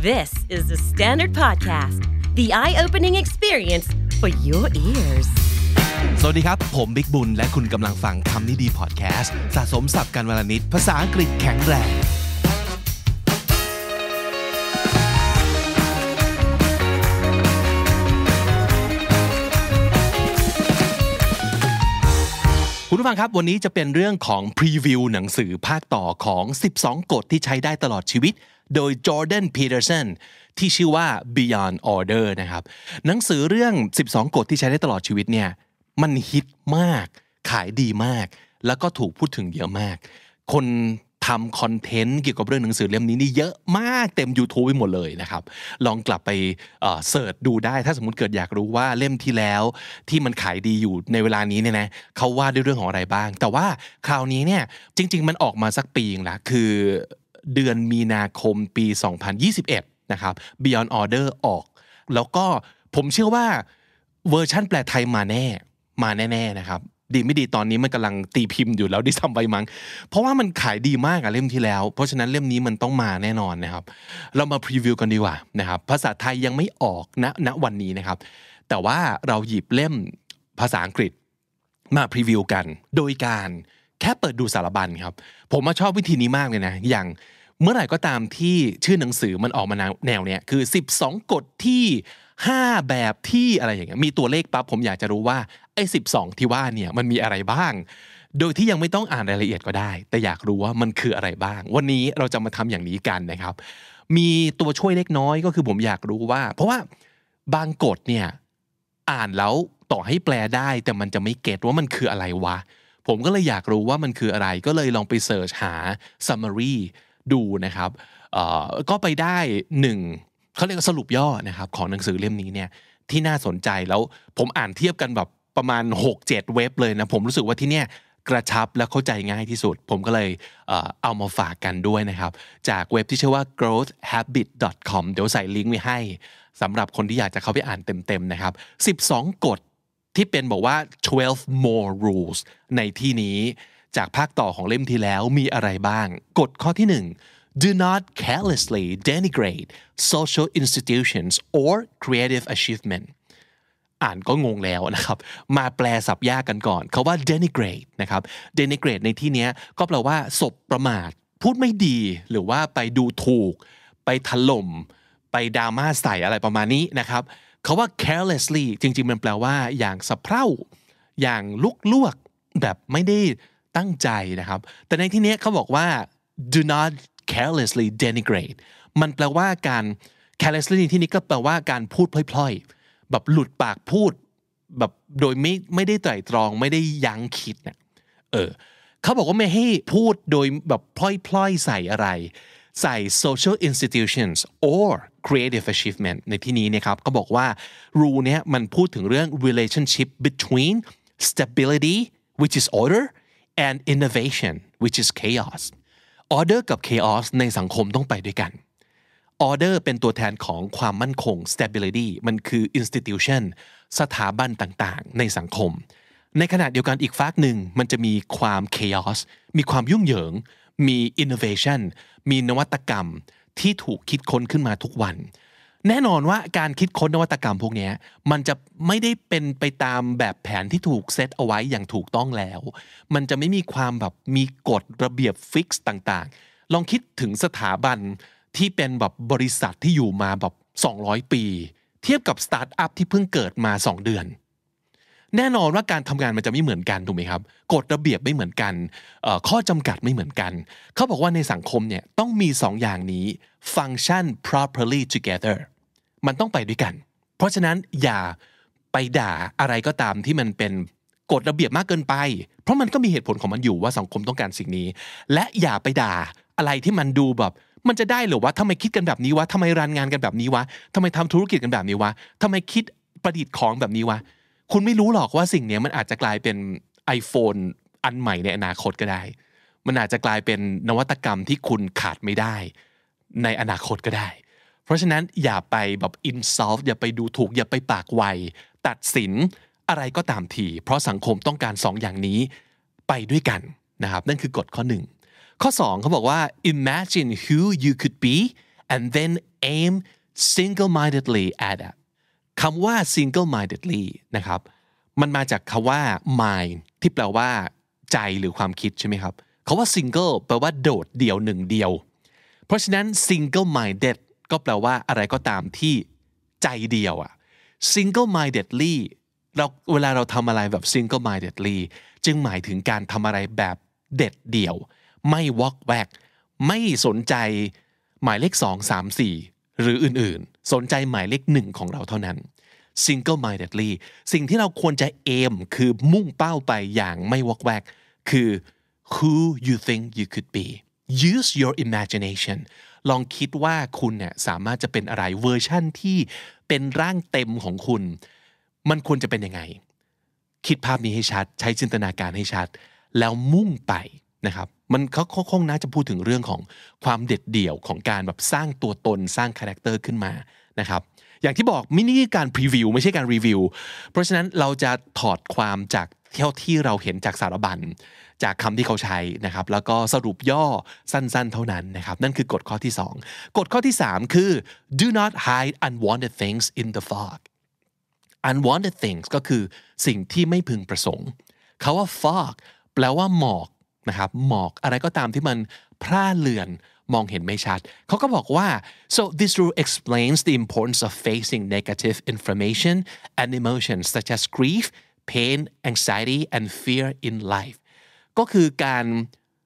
This is the Standard Podcast, the eye-opening experience for your ears. สวัสดีครับ ผมบิ๊กบุญ และคุณกำลังฟังคำนี้ดีพอดแคสต์สะสมสับการวลนิดภาษาอังกฤษแข็งแรง คุณผู้ฟังครับ วันนี้จะเป็นเรื่องของพรีวิวหนังสือภาคต่อของ12กฎที่ใช้ได้ตลอดชีวิตโดย Jordan Peterson ที่ชื่อว่า Beyond Order นะครับหนังสือเรื่อง 12กฎที่ใช้ได้ตลอดชีวิตเนี่ย มันฮิตมาก ขายดีมาก แล้วก็ถูกพูดถึงเยอะมาก คนทำคอนเทนต์เกี่ยวกับเรื่องหนังสือเล่มนี้นี่เยอะมากเต็ม YouTube ไปหมดเลยนะครับลองกลับไปเสิร์ชดูได้ ถ้าสมมติเกิดอยากรู้ว่าเล่มที่แล้ว ที่มันขายดีอยู่ในเวลานี้เนี่ยนะเขาว่าด้วยเรื่องของอะไรบ้าง แต่ว่าคราวนี้เนี่ยจริง ๆ มันออกมาสักปีงละคือเดือนมีนาคมปี2021นะครับ Beyond Order ออก แล้วก็ผมเชื่อว่าเวอร์ชั่นแปลไทยมาแน่ มาแน่ๆ นะครับ ดีไม่ดีตอนนี้มันกำลังตีพิมพ์อยู่แล้วดิซัมไปมั้ง เพราะว่ามันขายดีมากอะเล่มที่แล้ว เพราะฉะนั้นเล่มนี้มันต้องมาแน่นอนนะครับ เรามาพรีวิวกันดีกว่านะครับภาษาไทยยังไม่ออกณณวันนี้นะครับ แต่ว่าเราหยิบเล่มภาษาอังกฤษมาพรีวิวกันโดยการแค่เปิดดูสารบัญครับ ผมมาชอบวิธีนี้มากเลยนะ อย่างเมื่อไหร่ก็ตามที่ชื่อหนังสือมันออกมาแนวเนี้ยคือ12กฎที่5 แบบที่อะไรอย่างเงี้ยมีตัวเลขปั๊บผมอยากจะรู้ว่าไอ้12ที่ว่าเนี่ยมันมีอะไรบ้าง โดยที่ยังไม่ต้องอ่านรายละเอียดก็ได้ แต่อยากรู้ว่ามันคืออะไรบ้าง วันนี้เราจะมาทำอย่างนี้กันนะครับ มีตัวช่วยเล็กน้อยก็คือผมอยากรู้ว่า เพราะว่าบางกฎเนี่ยอ่านแล้วต่อให้แปลได้ แต่มันจะไม่เก็ตว่ามันคืออะไรวะผมก็เลยอยากรู้ว่ามันคืออะไรก็เลยลองไปเสิร์ชหา summary ดูนะครับก็ไปได้หนึ่งเขาเรียกสรุปย่อนะครับ ของหนังสือเล่มนี้เนี่ยที่น่าสนใจแล้วผมอ่านเทียบกันแบบประมาณ 6-7 เว็บเลยนะ ผมรู้สึกว่าที่เนี่ย กระชับและเข้าใจง่ายที่สุด ผมก็เลยเอามาฝากกันด้วยนะครับ จากเว็บที่ชื่อว่า growthhabit.com เดี๋ยวใส่ลิงก์ไว้ให้สำหรับคนที่อยากจะเข้าไปอ่านเต็มๆนะครับ12กฎที่เป็นบอกว่า 12 more rules ในที่นี้จากภาคต่อของเล่มที่แล้วมีอะไรบ้าง กฎข้อที่ 1 do not carelessly denigrate social institutions or creative achievement อ่านก็งงแล้วนะครับ มาแปลสับยากกันก่อน เขาว่า denigrate นะครับ denigrate ในที่นี้ก็แปลว่าศพประมาทพูดไม่ดี หรือว่าไปดูถูก ไปถล่มไปดราม่าใส่อะไรประมาณนี้นะครับขาว่า carelessly จริง ๆ มันแปลว่าอย่างสะเพร่าอย่างลุกลวกแบบไม่ได้ตั้งใจนะครับแต่ในที่นี้เขาบอกว่า do not carelessly denigrate มันแปลว่าการ carelessly ในที่นี้ก็แปลว่าการพูดพล่อยๆแบบหลุดปากพูดแบบโดยไม่ไม่ได้ไตรตรองไม่ได้ยั้งคิดเนะี่ยเออเขาบอกว่าไม่ให้พูดโดยแบบพล่อยๆ ใส่อะไร ใส่ social institutions or creative achievement ในที่นี้นะครับก็บอกว่า rule เนี้ยมันพูดถึงเรื่อง relationship between stability which is order and innovation which is chaos order กับ chaos ในสังคมต้องไปด้วยกัน order เป็นตัวแทนของความมั่นคง stability มันคือ institution สถาบันต่าง ๆ ในสังคม ในขณะเดียวกันอีกฟากหนึ่งมันจะมีความ chaos มีความยุ่งเหยิง มี innovation มีนวัตกรรมที่ถูกคิดค้นขึ้นมาทุกวัน แน่นอนว่าการคิดค้นนวัตกรรมพวกนี้มันจะไม่ได้เป็นไปตามแบบแผนที่ถูกเซตเอาไว้อย่างถูกต้องแล้ว มันจะไม่มีความแบบมีกฎระเบียบฟิกซ์ต่างๆ ลองคิดถึงสถาบันที่เป็นแบบบริษัทที่อยู่มาแบบ 200 ปี เทียบกับสตาร์ทอัพที่เพิ่งเกิดมา 2 เดือนแน่นอนว่าการทำงานมันจะไม่เหมือนกันถูกไหมครับ กฎระเบียบไม่เหมือนกันข้อจำกัดไม่เหมือนกันเขาบอกว่าในสังคมเนี่ยต้องมี 2 อย่างนี้ฟัง c t ชัน properly together มันต้องไปด้วยกัน เพราะฉะนั้นอย่าไปด่าอะไรก็ตามที่มันเป็นกฎระเบียบมากเกินไป เพราะมันก็มีเหตุผลของมันอยู่ว่าสังคมต้องการสิ่งนี้ และอย่าไปด่าอะไรที่มันดูแบบ มันจะได้หรือว่าทำไมคิดกันแบบนี้วะทำไมรันงานกันแบบนี้วะทำไมทำธุรกิจกันแบบนี้วะทำไมคิดประดิษฐ์ของแบบนี้วะคุณไม่รู้หรอกว่าสิ่งนี้มันอาจจะกลายเป็น iPhone อันใหม่ในอนาคตก็ได้ มันอาจจะกลายเป็นนวัตกรรมที่คุณขาดไม่ได้ ในอนาคตก็ได้ เพราะฉะนั้นอย่าไปแบบ insult อย่าไปดูถูกอย่าไปปากไวตัดสินอะไรก็ตามทีเพราะสังคมต้องการสองอย่างนี้ไปด้วยกันนะครับนั่นคือกฎข้อหนึ่งข้อสองเขาบอกว่า imagine who you could be and then aim single-mindedly at it คำว่า single mindedly นะครับ มันมาจากคำว่า mind ที่แปลว่าใจหรือความคิดใช่ไหมครับคาว่า single แปลว่าโดดเดี่ยวหนึ่งเดียว เพราะฉะนั้น single minded ก็แปลว่าอะไรก็ตามที่ใจเดียวอะ single mindedly เราเวลาเราทำอะไรแบบ single mindedly จึงหมายถึงการทำอะไรแบบเด็ดเดี่ยว ไม่วอกแวกไม่สนใจหมายเลข2 3 4หรืออื่นๆ สนใจหมายเลขหนึ่งของเราเท่านั้น single mindedly สิ่งที่เราควรจะเอมคือมุ่งเป้าไปอย่างไม่วอกแวก คือ who you think you could be use your imagination ลองคิดว่าคุณเนี่ยสามารถจะเป็นอะไรเวอร์ชั่นที่เป็นร่างเต็มของคุณ มันควรจะเป็นยังไง คิดภาพนี้ให้ชัดใช้จินตนาการให้ชัด แล้วมุ่งไปนะครับมันเขาคงน่าจะพูดถึงเรื่องของความเด็ดเดี่ยวของการแบบสร้างตัวตนสร้างคาแรคเตอร์ขึ้นมานะครับอย่างที่บอกมินิการพรีวิวไม่ใช่การรีวิวเพราะฉะนั้นเราจะถอดความจากเท่าที่เราเห็นจากสารบัญ จากคำที่เขาใช้นะครับแล้วก็สรุปย่อสั้น ๆเท่านั้นนะครับนั่นคือกฎข้อที่ 2 กฎข้อที่ 3 คือ do not hide unwanted things in the fog unwanted things ก็คือสิ่งที่ไม่พึงประสงค์คาว่า fog แปลว่าหมอกนะครับหมอกอะไรก็ตามที่มันพร่าเลือนมองเห็นไม่ชัดเขาก็บอกว่า so this rule explains the importance of facing negative information and emotions such as grief pain anxiety and fear in life ก็คือการ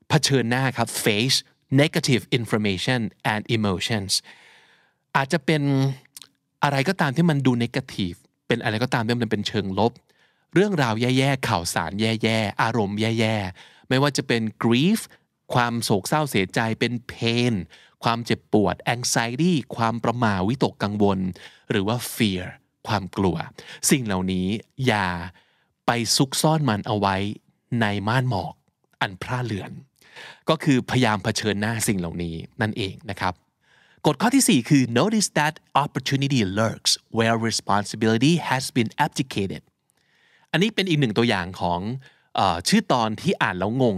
เผชิญหน้าครับ face negative information and emotions อาจจะเป็นอะไรก็ตามที่มันดู negative เป็นอะไรก็ตามที่มันเป็นเชิงลบ เรื่องราวแย่ๆข่าวสารแย่ๆอารมณ์แย่ ๆไม่ว่าจะเป็น grief ความโศกเศร้าเสียใจเป็น pain ความเจ็บปวด anxiety ความประหม่าวิตกกังวล หรือว่า fear ความกลัว สิ่งเหล่านี้อย่าไปซุกซ่อนมันเอาไว้ในม่านหมอกอันพร่าเลือน ก็คือพยายามเผชิญหน้าสิ่งเหล่านี้นั่นเองนะครับ กฎข้อที่ 4 คือ notice that opportunity lurks where responsibility has been abdicated อันนี้เป็นอีกหนึ่งตัวอย่างของชื่อตอนที่อ่านแล้วงง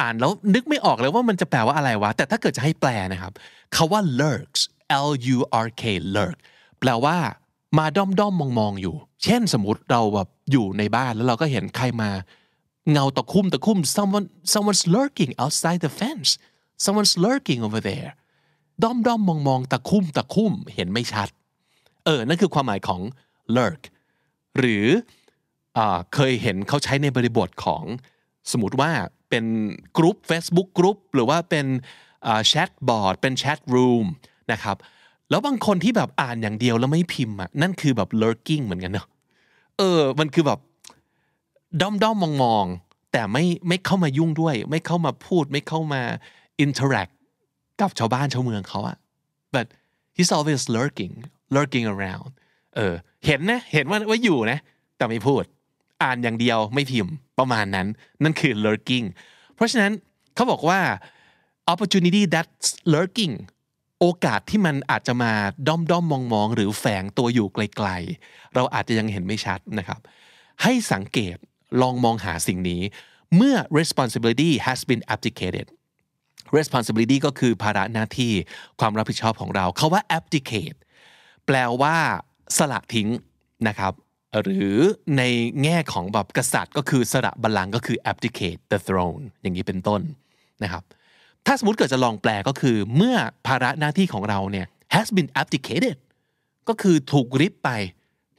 อ่านแล้วนึกไม่ออกเลยว่ามันจะแปลว่าอะไรวะ แต่ถ้าเกิดจะให้แปลนะครับคาว่า lurks L U R K lurk แปลว่ามาด้อมด้อมมองมองอยู่ เช่นสมมติเราแบบอยู่ในบ้านแล้วเราก็เห็นใครมา เงาตะคุ่มตะคุ่ม someone someone's lurking outside the fence someone's lurking over there ด้อมด้อมมองมองตะคุ่มตะคุ่มเห็นไม่ชัด เออ นั่นคือความหมายของ lurk หรือเคยเห็นเขาใช้ในบริบทของสมมติว่าเป็นกลุ่ม Facebook กลุ่มหรือว่าเป็นแชทบอร์ดเป็นแชทรูมนะครับแล้วบางคนที่แบบอ่านอย่างเดียวแล้วไม่พิมพ์อ่ะนั่นคือแบบ lurking เหมือนกันเนาะเออมันคือแบบด้อมด้อมมองมองแต่ไม่ไม่เข้ามายุ่งด้วย ไม่เข้ามาพูดไม่เข้ามา interact กับชาวบ้านชาวเมืองเขาอะ but he's always lurking lurking around เออเห็นนะเห็นว่าว่าอยู่นะแต่ไม่พูดอ่านอย่างเดียวไม่พิมพ์ประมาณนั้น นั่นคือ lurking เพราะฉะนั้นเขาบอกว่า opportunity that's lurking โอกาสที่มันอาจจะมาด้อมด้อมมองมองหรือแฝงตัวอยู่ไกล ๆ เราอาจจะยังเห็นไม่ชัดนะครับ ให้สังเกตลองมองหาสิ่งนี้ เมื่อ responsibility has been abdicated responsibility ก็คือภาระหน้าที่ความรับผิดชอบของเรา เขาว่า abdicate แปลว่าสละทิ้งนะครับหรือในแง่ของแบบกษัตริย์ก็คือสระบัลลังก์ก็คือ abdicate the throne อย่างนี้เป็นต้นนะครับถ้าสมมติเกิดจะลองแปลก็คือ เมื่อภาระหน้าที่ของเราเนี่ย has been abdicated ก็คือถูกริบไป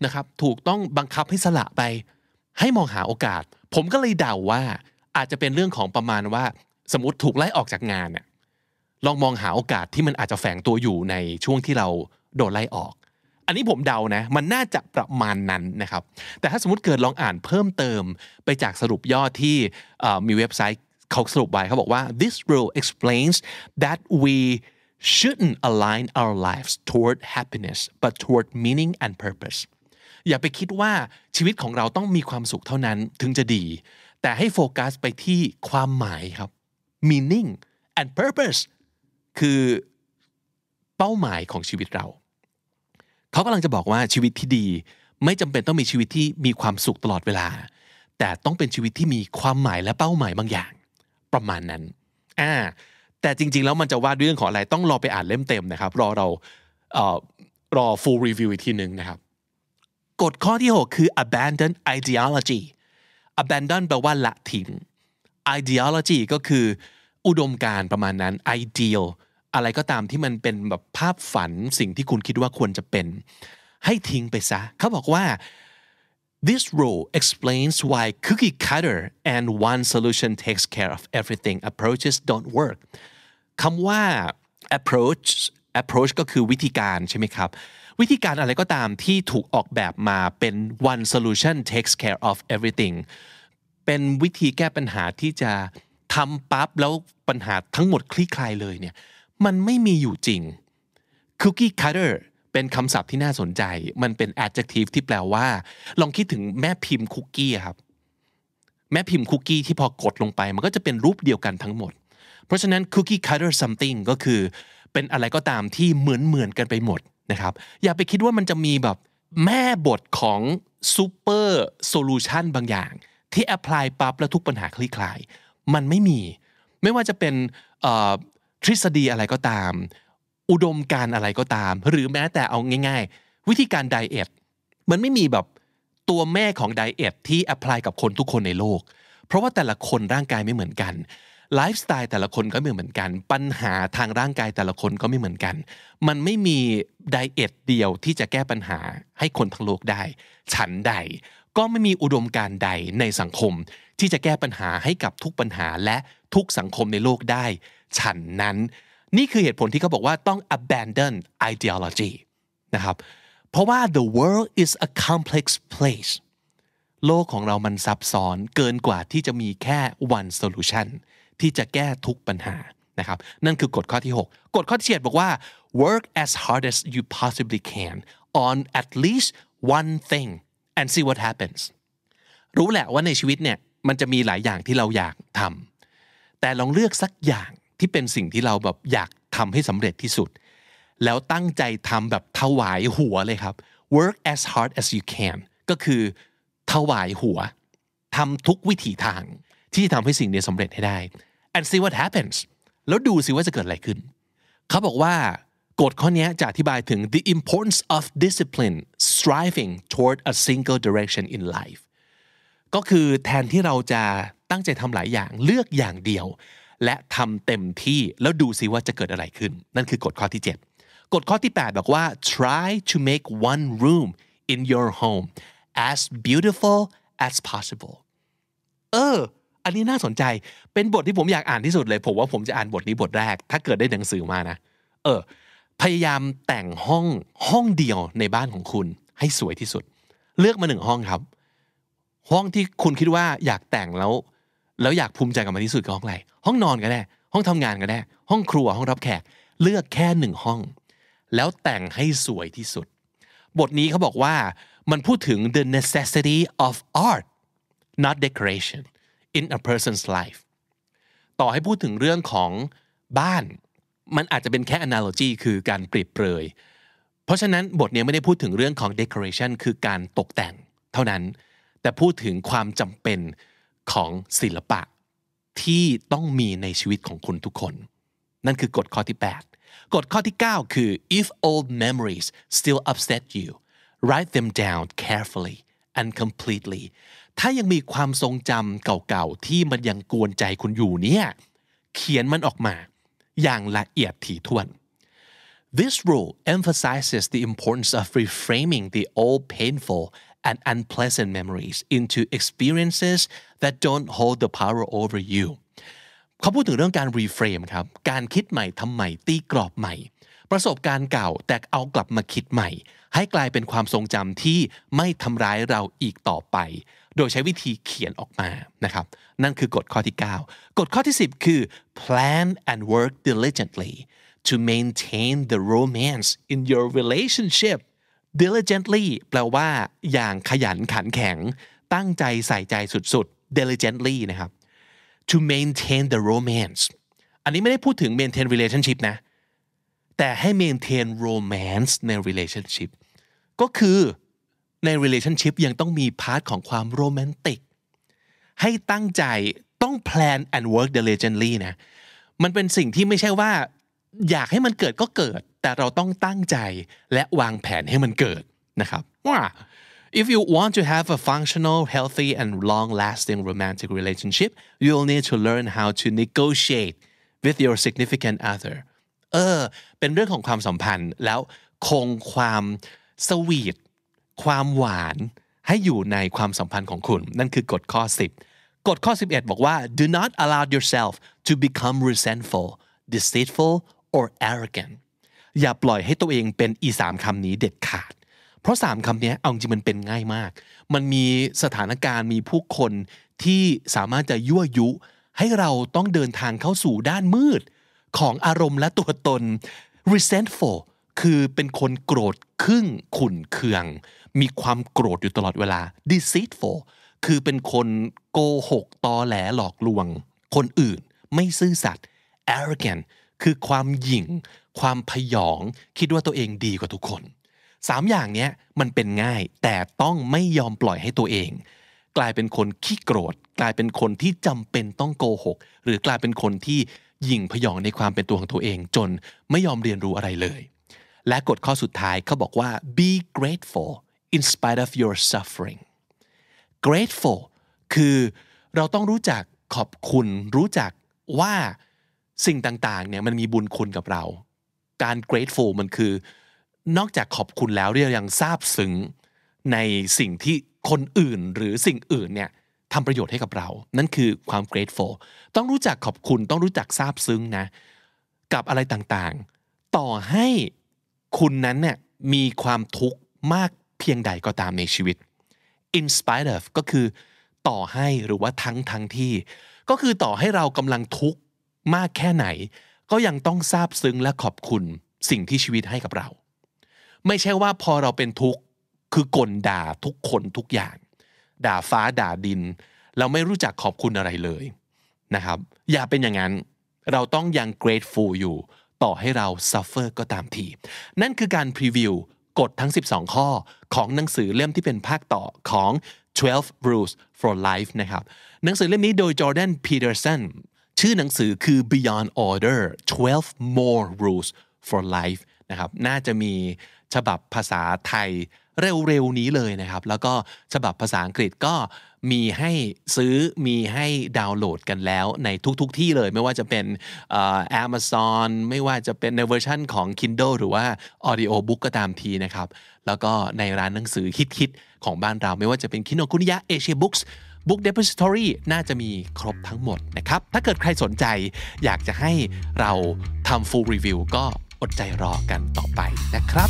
นะครับถูกต้องบังคับให้สละไป ให้มองหาโอกาส ผมก็เลยเดาว่าอาจจะเป็นเรื่องของประมาณว่า สมมติถูกไล่ออกจากงานเนี่ยลองมองหาโอกาสที่มันอาจจะแฝงตัวอยู่ในช่วงที่เราโดนไล่ออกอันนี้ผมเดานะมันน่าจะประมาณนั้นนะครับแต่ถ้าสมมติเกิดลองอ่านเพิ่มเติมไปจากสรุปย่อที่มีเว็บไซต์เขาสรุปไว้เขาบอกว่า this rule explains that we shouldn't align our lives toward happiness but toward meaning and purpose อย่าไปคิดว่าชีวิตของเราต้องมีความสุขเท่านั้นถึงจะดี แต่ให้โฟกัสไปที่ความหมายครับ meaning and purpose คือเป้าหมายของชีวิตเราเขากำลังจะบอกว่าชีวิตที่ดีไม่จำเป็นต้องมีชีวิตที่มีความสุขตลอดเวลา แต่ต้องเป็นชีวิตที่มีความหมายและเป้าหมายบางอย่างประมาณนั้นอ่าแต่จริงๆแล้วมันจะว่าเรื่องของอะไรต้องรอไปอ่านเล่มเต็มนะครับรอเราเออรอ full review อีกทีหนึ่งนะครับกฎข้อที่6คือ abandon ideology abandon แปลว่าละทิ้ง ideology ก็คืออุดมการประมาณนั้น ideal อะไรก็ตามที่มันเป็นแบบภาพฝันสิ่งที่คุณคิดว่าควรจะเป็น ให้ทิ้งไปซะเขาบอกว่า this rule explains why cookie cutter and one solution takes care of everything approaches don't work คำว่า approach approach ก็คือวิธีการใช่ไหมครับวิธีการอะไรก็ตามที่ถูกออกแบบมาเป็น one solution takes care of everything เป็นวิธีแก้ปัญหาที่จะทำปั๊บแล้วปัญหาทั้งหมดคลี่คลายเลยเนี่ยมันไม่มีอยู่จริง cookie cutter เป็นคำศัพท์ที่น่าสนใจ มันเป็น adjective ที่แปลว่า ลองคิดถึงแม่พิมพ์คุกกี้ครับ แม่พิมพ์คุกกี้ที่พอกดลงไป มันก็จะเป็นรูปเดียวกันทั้งหมด เพราะฉะนั้น cookie cutter something ก็คือเป็นอะไรก็ตามที่เหมือนเหมือนกันไปหมดนะครับ อย่าไปคิดว่ามันจะมีแบบแม่บทของซูเปอร์โซลูชันบางอย่าง ที่แอพพลายปั๊บแล้วทุกปัญหาคลี่คลายมันไม่มีไม่ว่าจะเป็นทฤษฎีอะไรก็ตาม อุดมการอะไรก็ตาม หรือแม้แต่เอาง่าย ๆ วิธีการไดเอท มันไม่มีแบบตัวแม่ของไดเอทที่แอพพลายกับคนทุกคนในโลก เพราะว่าแต่ละคนร่างกายไม่เหมือนกันไลฟ์สไตล์แต่ละคนก็ไม่เหมือนกันปัญหาทางร่างกายแต่ละคนก็ไม่เหมือนกัน มันไม่มีไดเอทเดียวที่จะแก้ปัญหาให้คนทั้งโลกได้ ฉันใด ก็ไม่มีอุดมการใดในสังคม ที่จะแก้ปัญหาให้กับทุกปัญหาและทุกสังคมในโลกได้ฉันนั้นนี่คือเหตุผลที่เขาบอกว่าต้อง abandon ideology นะครับเพราะว่า the world is a complex place โลกของเรามันซับซ้อนเกินกว่าที่จะมีแค่ one solution ที่จะแก้ทุกปัญหานะครับนั่นคือกฎข้อที่ 6 กฎข้อที่7บอกว่า work as hard as you possibly can on at least one thing and see what happens รู้แหละว่าในชีวิตเนี่ยมันจะมีหลายอย่างที่เราอยากทำแต่ลองเลือกสักอย่างที่เป็นสิ่งที่เราแบบอยากทำให้สำเร็จที่สุด แล้วตั้งใจทำแบบถวายหัวเลยครับ work as hard as you can ก็คือถวายหัวทำทุกวิถีทางที่จะทำให้สิ่งนี้สำเร็จให้ได้ and see what happens แล้วดูสิว่าจะเกิดอะไรขึ้น เขาบอกว่ากฎข้อนี้จะอธิบายถึง the importance of discipline striving toward a single direction in life ก็คือแทนที่เราจะตั้งใจทำหลายอย่างเลือกอย่างเดียวและทำเต็มที่แล้วดูซิว่าจะเกิดอะไรขึ้น นั่นคือกฎข้อที่ 7กฎข้อที่8บอกว่า try to make one room in your home as beautiful as possible เออ อันนี้น่าสนใจ เป็นบทที่ผมอยากอ่านที่สุดเลย ผมว่าผมจะอ่านบทนี้บทแรก ถ้าเกิดได้หนังสือมานะ เออ พยายามแต่งห้องห้องเดียวในบ้านของคุณให้สวยที่สุด เลือกมาหนึ่งห้องครับ ห้องที่คุณคิดว่าอยากแต่งแล้วแล้วอยากภูมิใจกับมันที่สุดคือห้องอะไรห้องนอนก็ได้ ห้องทำงานก็ได้ ห้องครัว ห้องรับแขก เลือกแค่หนึ่งห้อง แล้วแต่งให้สวยที่สุด บทนี้เขาบอกว่ามันพูดถึง the necessity of art not decoration in a person's life ต่อให้พูดถึงเรื่องของบ้าน มันอาจจะเป็นแค่ analogy คือการเปรียบเปรยเพราะฉะนั้นบทนี้ไม่ได้พูดถึงเรื่องของ decoration คือการตกแต่ง เท่านั้น แต่พูดถึงความจำเป็นของศิลปะที่ต้องมีในชีวิตของคุณทุกคน นั่นคือกฎข้อที่8กฎข้อที่9คือ if old memories still upset you write them down carefully and completely ถ้ายังมีความทรงจำเก่าๆ ที่มันยังกวนใจคุณอยู่เนี่ย เขียนมันออกมา อย่างละเอียดถี่ถ้วน This rule emphasizes the importance of reframing the old painful and unpleasant memories into experiences that don't hold the power over you เขาพูดถึงเรื่องการ reframe ครับการคิดใหม่ทำใหม่ตีกรอบใหม่ ประสบการณ์เก่าแต่เอากลับมาคิดใหม่ ให้กลายเป็นความทรงจำที่ไม่ทำร้ายเราอีกต่อไป โดยใช้วิธีเขียนออกมานะครับนั่นคือกฎข้อที่ 9 กฎข้อที่ 10 คือ plan and work diligently to maintain the romance in your relationship diligently แปลว่า อย่างขยันขันแข็ง ตั้งใจใส่ใจสุด diligently นะครับ to maintain the romance อันนี้ไม่ได้พูดถึง maintain relationship นะ แต่ให้ maintain romance ใน relationship ก็คือใน relationship ยังต้องมีพาร์ทของความโรแมนติกให้ตั้งใจ ต้อง plan and work diligently นะ มันเป็นสิ่งที่ไม่ใช่ว่า อยากให้มันเกิดก็เกิด แต่เราต้องตั้งใจและวางแผนให้มันเกิดนะครับว่า If you want to have a functional, healthy, and long-lasting romantic relationship, you'll need to learn how to negotiate with your significant other. เออเป็นเรื่องของความสัมพันธ์แล้วคงความสวีทความหวาน ให้อยู่ในความสัมพันธ์ของคุณ นั่นคือกฎข้อ 10 กฎข้อ 11 บอกว่า do not allow yourself to become resentful deceitful or arrogant อย่าปล่อยให้ตัวเองเป็นอีสามคำนี้เด็ดขาดเพราะ3คํคำนี้เอาจริงมันเป็นง่ายมาก มันมีสถานการณ์มีผู้คนที่สามารถจะยั่วยุให้เราต้องเดินทางเข้าสู่ด้านมืด ของอารมณ์และตัวตน resentful คือเป็นคนโกรธครึ่งขุนเคือง มีความโกรธอยู่ตลอดเวลา deceitful คือเป็นคนโกหกตอแหลหลอกลวง คนอื่นไม่ซื่อสัตย์ arrogant คือความหยิ่งความพยองคิดว่าตัวเองดีกว่าทุกคนสามอย่างเนี้ยมันเป็นง่ายแต่ต้องไม่ยอมปล่อยให้ตัวเอง กลายเป็นคนขี้โกรธ กลายเป็นคนที่จำเป็นต้องโกหกหรือกลายเป็นคนที่หยิ่งพยองในความเป็นตัวของตัวเอง จนไม่ยอมเรียนรู้อะไรเลย และกฎข้อสุดท้ายเขาบอกว่า be grateful in spite of your suffering grateful คือเราต้องรู้จักขอบคุณ รู้จักว่าสิ่งต่างๆเนี่ยมันมีบุญคุณกับเรา การ grateful มันคือนอกจากขอบคุณแล้วเรายังซาบซึ้ง ในสิ่งที่คนอื่นหรือสิ่งอื่นเนี่ยทำประโยชน์ให้กับเรา นั่นคือความ grateful ต้องรู้จักขอบคุณต้องรู้จักซาบซึ้งนะกับอะไรต่างๆ ต่อให้คุณนั้นเนี่ยมีความทุกข์มากเพียงใดก็ตามในชีวิต in spite of ก็คือต่อให้หรือว่าทั้งทั้งที่ ก็คือต่อให้เรากำลังทุกข์มากแค่ไหน ก็ยังต้องซาบซึ้งและขอบคุณ สิ่งที่ชีวิตให้กับเราไม่ใช่ว่าพอเราเป็นทุกข์คือกลด่าทุกคนทุกอย่างด่าฟ้าด่าดินเราไม่รู้จักขอบคุณอะไรเลยนะครับ อย่าเป็นอย่างนั้นเราต้องยัง grateful อยู่ ต่อให้เรา suffer ก็ตามที นั่นคือการ preview กดทั้ง 12 ข้อของหนังสือเล่มที่เป็นภาคต่อของ 12 rules for life นะครับ หนังสือเล่มนี้โดย Jordan Peterson ชื่อหนังสือคือ Beyond Order 12 more rules for life นะครับ น่าจะมีฉบับภาษาไทยเร็วๆ นี้เลยนะครับ แล้วก็ฉบับภาษาอังกฤษก็มีให้ซื้อ มีให้ดาวน์โหลดกันแล้วในทุกๆที่เลย ไม่ว่าจะเป็น Amazon ไม่ว่าจะเป็นในเวอร์ชั่นของ Kindle หรือว่า Audio Book ก็ตามทีนะครับ แล้วก็ในร้านหนังสือฮิตๆของบ้านเรา ไม่ว่าจะเป็นคิน i n o k ยะเอเชียบุ๊กส์ Book Depository น่าจะมีครบทั้งหมดนะครับ ถ้าเกิดใครสนใจอยากจะให้เราทำ full review ก็อดใจรอกันต่อไปนะครับ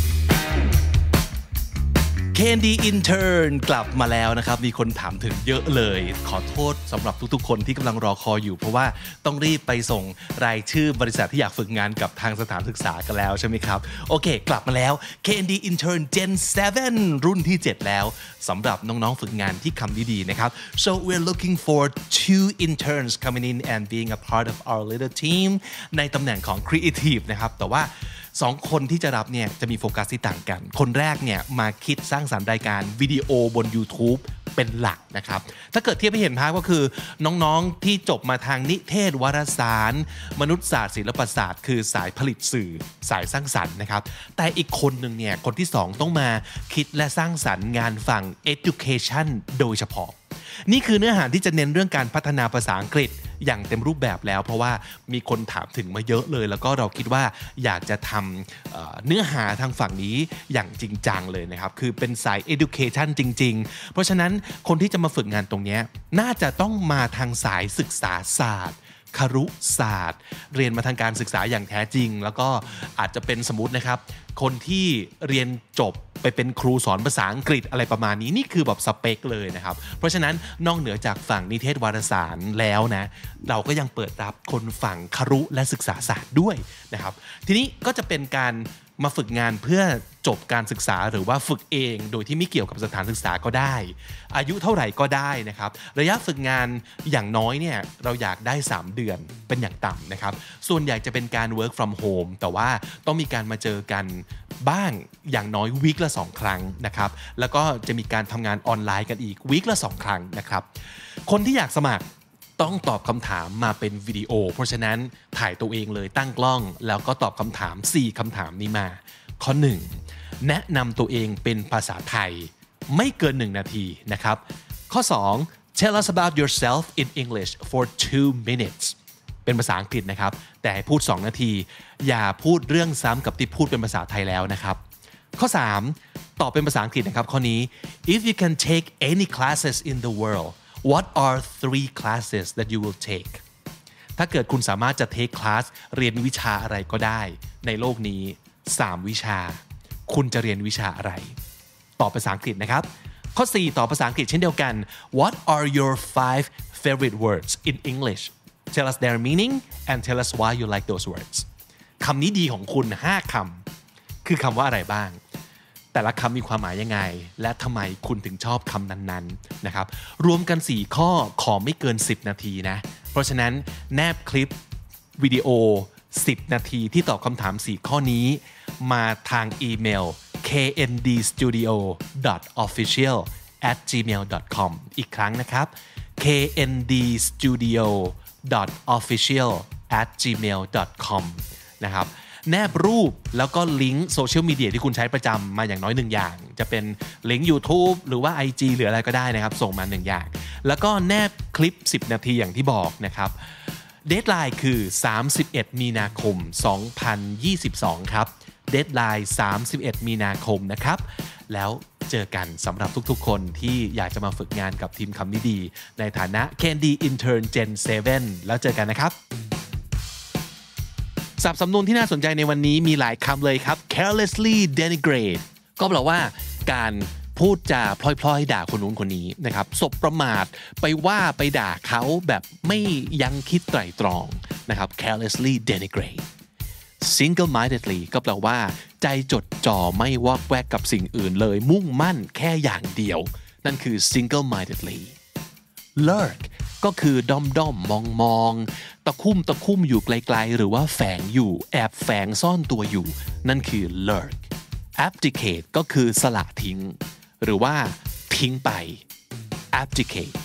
c a n d น Intern กลับมาแล้วนะครับ มีคนถามถึงเยอะเลย ขอโทษสำหรับทุกๆคนที่กำลังรอคอยอยู่เพราะว่าต้องรีบไปส่งรายชื่อบริษัทที่อยากฝึกงานกับทางสถานศึกษากันแล้วใช่ไหมครับ โอเค กลับมาแล้ว Candy Intern Gen 7 รุ่นที่ 7 แล้วสำหรับน้องๆฝึกงานที่คำดีๆนะครับ so we're looking for two interns coming in and being a part of our little team ในตำแหน่งของ Creative นะครับแต่ว่าสองคนที่จะรับเนี่ยจะมีโฟกัสที่ต่างกัน คนแรกเนี่ยมาคิดสร้างสารรค์รายการวิดีโอบน YouTube เป็นหลักนะครับ ถ้าเกิดเทียบให้เห็นภาพก็คือน้องๆที่จบมาทางนิเทศวารสาร มนุษยศาสตร์ศิลปศาสตร์ คือสายผลิตสื่อสายสร้างสรรค์นะครับ แต่อีกคนหนึ่งเนี่ยคนที่2ต้องมาคิดและสร้างสรรค์งานฝั่ง education โดยเฉพาะนี่คือเนื้อหาที่จะเน้นเรื่องการพัฒนาภาษาอังกฤษอย่างเต็มรูปแบบแล้ว เพราะว่ามีคนถามถึงมาเยอะเลย แล้วก็เราคิดว่าอยากจะทำเนื้อหาทางฝั่งนี้อย่างจริงจังเลยนะครับ คือเป็นสาย education จริงๆ เพราะฉะนั้นคนที่จะมาฝึกงานตรงนี้ น่าจะต้องมาทางสายศึกษาศาสตร์ครุศาสตร์ เรียนมาทางการศึกษาอย่างแท้จริง แล้วก็อาจจะเป็นสมมตินะครับ คนที่เรียนจบไปเป็นครูสอนภาษาอังกฤษอะไรประมาณนี้นี่คือแบบสเปคเลยนะครับ เพราะฉะนั้นนอกเหนือจากฝั่งนิเทศวารสารแล้วนะเราก็ยังเปิดรับคนฝั่งครุและศึกษาศาสตร์ด้วยนะครับ ทีนี้ก็จะเป็นการมาฝึกงานเพื่อจบการศึกษาหรือว่าฝึกเองโดยที่ไม่เกี่ยวกับสถานศึกษาก็ได้ อายุเท่าไหร่ก็ได้นะครับ ระยะฝึกงานอย่างน้อยเนี่ยเราอยากได้ 3 เดือนเป็นอย่างต่ำนะครับ ส่วนใหญ่จะเป็นการ work from home แต่ว่าต้องมีการมาเจอกันบ้างอย่างน้อยวีคละ2 ครั้งนะครับแล้วก็จะมีการทำงานออนไลน์กันอีกวีคละ2 ครั้งนะครับ คนที่อยากสมัครต้องตอบคำถามมาเป็นวิดีโอ เพราะฉะนั้นถ่ายตัวเองเลยตั้งกล้องแล้วก็ตอบคำถาม 4คำถามนี้มา ข้อ 1 แนะนำตัวเองเป็นภาษาไทย ไม่เกิน 1 นาทีนะครับข้อ2 tell us about yourself in English for two minutes เป็นภาษาอังกฤษนะครับ แต่ให้พูด 2 นาทีอย่าพูดเรื่องซ้ำกับที่พูดเป็นภาษาไทยแล้วนะครับข้อ3 ตอบเป็นภาษาอังกฤษนะครับข้อนี้ if you can take any classes in the world what are three classes that you will take ถ้าเกิดคุณสามารถจะ take class เรียนวิชาอะไรก็ได้ ในโลกนี้ 3 วิชา คุณจะเรียนวิชาอะไรตอบภาษาอังกฤษนะครับ ข้อ4ต่อภาษาอังกฤษเช่นเดียวกัน what are your five favorite words in English tell us their meaning and tell us why you like those words คำนี้ดีของคุณ5คำคือคำว่าอะไรบ้างแต่ละคำมีความหมายยังไง และทำไมคุณถึงชอบคำนั้น ๆนะครับ รวมกัน 4 ข้อขอไม่เกิน 10 นาทีนะ เพราะฉะนั้นแนบคลิปวิดีโอ 10 นาทีที่ตอบคำถาม 4 ข้อนี้ มาทางอีเมล kndstudio.official gmail.com อีกครั้งนะครับ kndstudio.official gmail.com นะครับแนบรูปแล้วก็ลิงก์โซเชียลมีเดียที่คุณใช้ประจำมาอย่างน้อยหนึ่งอย่าง จะเป็นลิงก์ YouTube หรือว่า IG หรืออะไรก็ได้นะครับ ส่งมาหนึ่งอย่าง แล้วก็แนบคลิป 10 นาทีอย่างที่บอกนะครับเดทไลน์คือ 31 มีนาคม 2022 ครับเดทไลน์31 มีนาคมนะครับ แล้วเจอกันสำหรับทุกๆคนที่อยากจะมาฝึกงานกับทีมคำนี้ดี ในฐานะ Candy Intern Gen 7 แล้วเจอกันนะครับสับสำนวนที่น่าสนใจในวันนี้มีหลายคำเลยครับ carelessly denigrate ก็แปลว่าการพูดจาพล่อยๆ ด่าคนนู้นคนนี้นะครับ สบประมาทไปว่าไปด่าเขาแบบไม่ยังคิดไตรตรองนะครับ carelessly denigrate single mindedly ก็แปลว่าใจจดจ่อไม่วอกแวกกับสิ่งอื่นเลยมุ่งมั่นแค่อย่างเดียว นั่นคือ single mindedly lurk ก็คือด้อมด้อมมองมองตะคุ่มตะคุ่มอยู่ไกลๆ หรือว่าแฝงอยู่แอบแฝงซ่อนตัวอยู่ นั่นคือ lurk abdicate ก็คือสละทิ้ง หรือว่า ทิ้งไป abdicate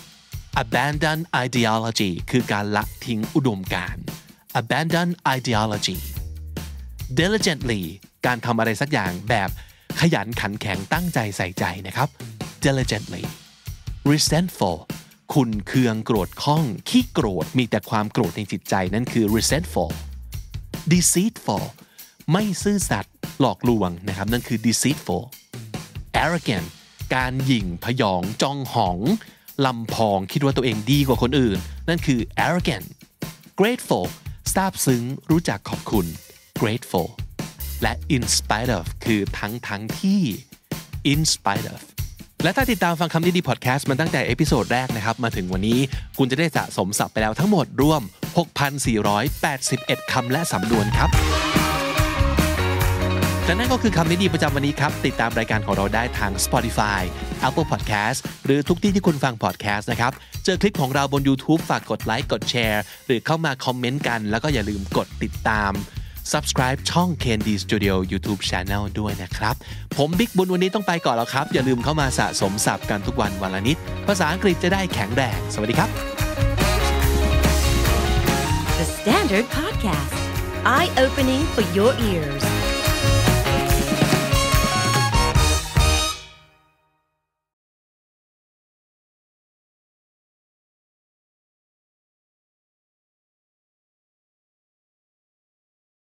abandon ideology คือการละทิ้งอุดมการ abandon ideology diligently การทำอะไรสักอย่างแบบขยันขันแข็งตั้งใจใส่ใจนะครับ diligently resentful คุณเคืองโกรธข้องขี้โกรธมีแต่ความโกรธในจิตใจนั่นคือ resentful deceitful ไม่ซื่อสัตย์หลอกลวงนะครับนั่นคือ deceitful arrogant การหยิ่งพยอง จองหอง ลำพองคิดว่าตัวเองดีกว่าคนอื่นนั่นคือ arrogant grateful ซาบซึ้งรู้จักขอบคุณ grateful และ in spite of คือทั้งทั้งที่ in spite of และถ้าติดตามฟังคำนี้ดีพอดแคสต์มันตั้งแต่เอพิโซดแรกนะครับ มาถึงวันนี้คุณจะได้สะสมศัพท์ไปแล้วทั้งหมดรวม 6,481 คำและสำนวนครับและนั่นก็คือคำนี้ดีประจำวันนี้ครับ ติดตามรายการของเราได้ทาง Spotify Apple Podcast หรือทุกที่ที่คุณฟัง podcast นะครับ เจอคลิปของเราบน YouTube ฝากกดไลค์กดแชร์หรือเข้ามาคอมเมนต์กัน แล้วก็อย่าลืมกดติดตาม subscribe ช่อง Candy Studio YouTube Channel ด้วยนะครับ ผมบิ๊กบุญวันนี้ต้องไปก่อนแล้วครับ อย่าลืมเข้ามาสะสมศัพท์กันทุกวันวันละนิด ภาษาอังกฤษจะได้แข็งแรง สวัสดีครับ The Standard Podcast Eye Opening for Your Ears